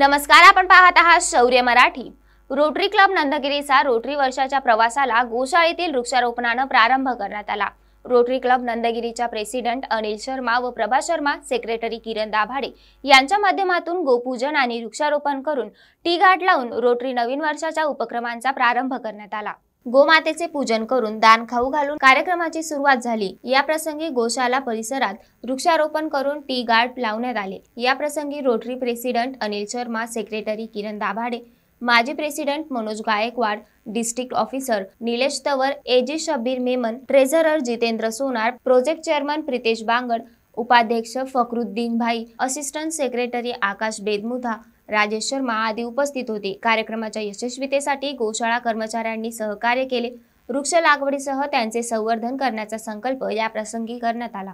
नमस्कार आपण पाहत आहात शौर्य मराठी रोटरी क्लब नंदगिरीचा रोटरी वर्षाच्या प्रवासाला गोशाळेतील वृक्षारोपणानं प्रारंभ करण्यात आला रोटरी क्लब नंदगिरीच्या प्रेसिडेंट अनिल शर्मा व प्रभा शर्मा सेक्रेटरी किरण दाभाडे यांच्या माध्यमातून गोपूजन आणि वृक्षारोपण करून टी गाठ लावून रोटरी नवीन वर्षाच्या उपक्रमांचा प्रारंभ करण्यात आला गोमातेचे पूजन करून दान खाऊ घालून कार्यक्रमाची सुरुवात झाली या प्रसंगी गोशाला परिसरात वृक्षारोपण करून टी गार्ड लावण्यात आले या प्रसंगी rotary president Anil Sharma secretary Kiran Dabhade माजी president Manoj Gaikwad district officer Nilesh Tawar AG Shabbir Memon treasurer Jitendra Sonar project chairman Pritesh Bangad उपाध्यक्ष फखरुद्दीन भाई असिस्टंट सेक्रेटरी आकाश बेदमुथा राजेश शर्मा आदी उपस्थित होते कार्यक्रमाच्या यशस्वीतेसाठी गोशाळा कर्मचाऱ्यांनी सहकार्य केले वृक्ष लागवडीसह त्यांचे संवर्धन करण्याचा संकल्प या प्रसंगी करण्यात आला